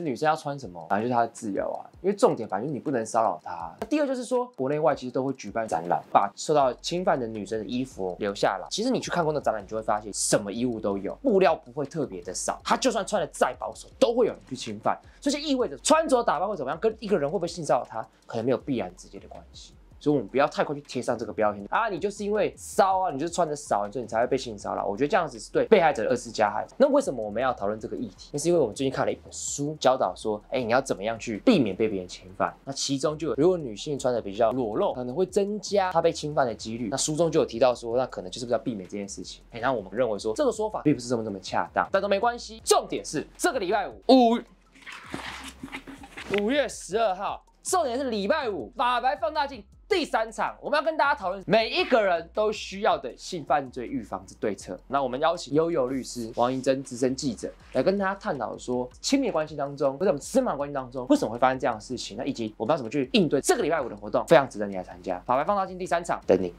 女生要穿什么，反正就是她的自由啊。因为重点，反正你不能骚扰她。那第二就是说，国内外其实都会举办展览，把受到侵犯的女生的衣服留下来。其实你去看过那展览，你就会发现什么衣物都有，布料不会特别的少。她就算穿的再保守，都会有人去侵犯。所以这意味着，穿着打扮会怎么样，跟一个人会不会性骚扰她，可能没有必然直接的关系。所以，我们不要太快去贴上这个标签啊！你就是因为骚啊，你就穿的少，所以你才会被性骚扰。我觉得这样子是对被害者的二次加害。那为什么我们要讨论这个议题？那是因为我们最近看了一本书，教导说，哎，你要怎么样去避免被别人侵犯？那其中就有，如果女性穿的比较裸露，可能会增加她被侵犯的几率。那书中就有提到说，那可能就是要避免这件事情。哎，那我们认为说，这个说法并不是这么这么恰当，但都没关系。重点是这个礼拜五，五月十二号，重点是礼拜五，法白放大镜。第三场，我们要跟大家讨论每一个人都需要的性犯罪预防之对策。那我们邀请悠悠律师王银珍资深记者来跟大家探讨，说亲密关系当中，或者我们私密关系当中，为什么会发生这样的事情？那以及我们要怎么去应对？这个礼拜五的活动非常值得你来参加。法拍放大镜第三场等你。